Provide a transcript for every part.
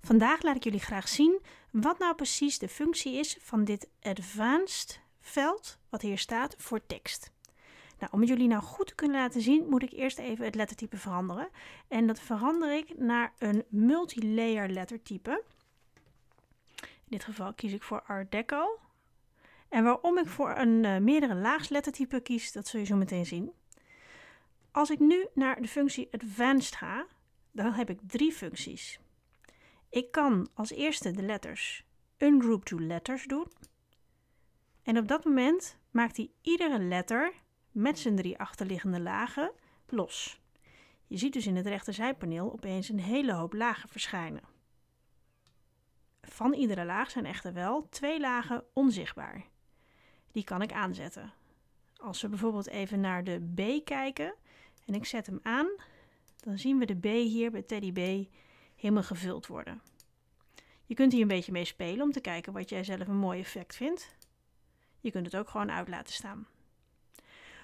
Vandaag laat ik jullie graag zien wat nou precies de functie is van dit advanced veld wat hier staat voor tekst. Nou, om jullie nou goed te kunnen laten zien, moet ik eerst even het lettertype veranderen. En dat verander ik naar een multilayer lettertype. In dit geval kies ik voor Art Deco. En waarom ik voor een eh, meerdere laags lettertype kies, dat zul je zo meteen zien. Als ik nu naar de functie Advanced ga, dan heb ik drie functies. Ik kan als eerste de letters ungroup to letters doen. En op dat moment maakt hij iedere letter met zijn drie achterliggende lagen los. Je ziet dus in het rechterzijpaneel opeens een hele hoop lagen verschijnen. Van iedere laag zijn echter wel twee lagen onzichtbaar. Die kan ik aanzetten. Als we bijvoorbeeld even naar de B kijken en ik zet hem aan, dan zien we de B hier bij Teddy B helemaal gevuld worden. Je kunt hier een beetje mee spelen om te kijken wat jij zelf een mooi effect vindt. Je kunt het ook gewoon uit laten staan.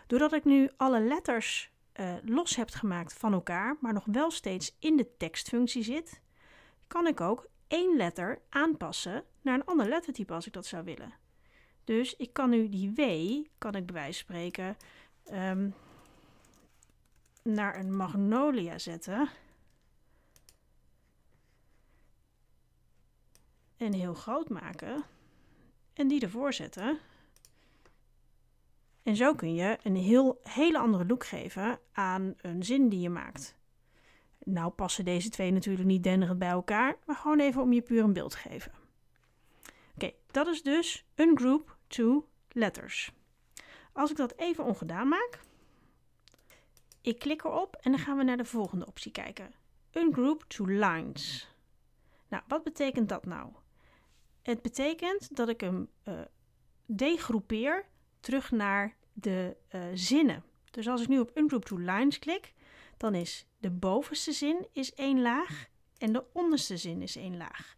Doordat ik nu alle letters eh, los heb gemaakt van elkaar, maar nog wel steeds in de tekstfunctie zit, kan ik ook één letter aanpassen naar een ander lettertype als ik dat zou willen. Dus ik kan nu die W, kan ik bij wijze van spreken, ehm, naar een magnolia zetten. en heel groot maken en die ervoor zetten. En zo kun je een heel, hele andere look geven aan een zin die je maakt. Nou passen deze twee natuurlijk niet denderend bij elkaar, maar gewoon even om je puur een beeld te geven. Oké, dat is dus een group to letters. Als ik dat even ongedaan maak, ik klik erop en dan gaan we naar de volgende optie kijken. Een group to lines. Nou, wat betekent dat nou? Het betekent dat ik hem uh, degroepeer terug naar de eh, zinnen. Dus als ik nu op Ungroup to Lines klik, dan is de bovenste zin is één laag en de onderste zin is één laag.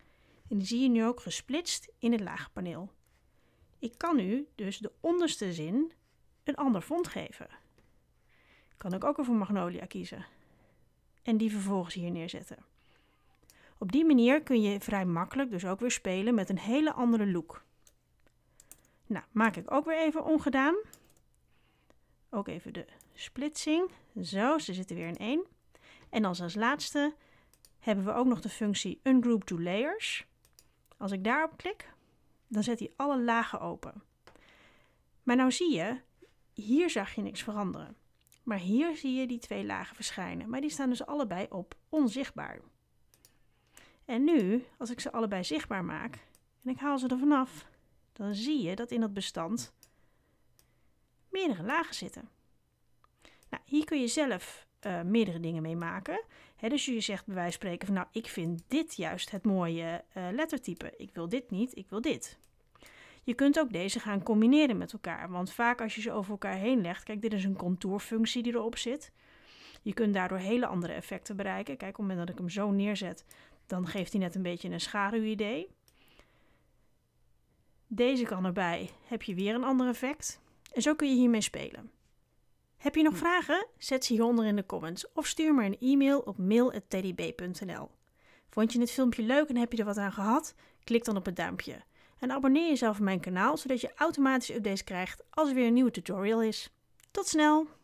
En die zie je nu ook gesplitst in het laagpaneel. Ik kan nu dus de onderste zin een ander font geven. Kan ik ook even Magnolia kiezen. En die vervolgens hier neerzetten. Op die manier kun je vrij makkelijk dus ook weer spelen met een hele andere look. Nou, maak ik ook weer even ongedaan. Ook even de splitsing. Zo, ze zitten weer in één. En als als laatste hebben we ook nog de functie Ungroup to Layers. Als ik daarop klik, dan zet hij alle lagen open. Maar nou zie je, hier zag je niks veranderen. Maar hier zie je die twee lagen verschijnen. Maar die staan dus allebei op onzichtbaar. En nu, als ik ze allebei zichtbaar maak en ik haal ze er vanaf, dan zie je dat in dat bestand meerdere lagen zitten. Nou, hier kun je zelf eh, meerdere dingen mee maken. He, dus je zegt bij wijze van spreken van nou, ik vind dit juist het mooie eh, lettertype. Ik wil dit niet, ik wil dit. Je kunt ook deze gaan combineren met elkaar. Want vaak als je ze over elkaar heen legt, kijk, dit is een contourfunctie die erop zit. Je kunt daardoor hele andere effecten bereiken. Kijk, op het moment dat ik hem zo neerzet, dan geeft hij net een beetje een idee. Deze kan erbij, heb je weer een ander effect. En zo kun je hiermee spelen. Heb je nog hm. vragen? Zet ze hieronder in de comments of stuur me een e-mail op mail.tdb.nl. Vond je dit filmpje leuk en heb je er wat aan gehad? Klik dan op het duimpje. En abonneer jezelf op mijn kanaal zodat je automatisch updates krijgt als er weer een nieuwe tutorial is. Tot snel!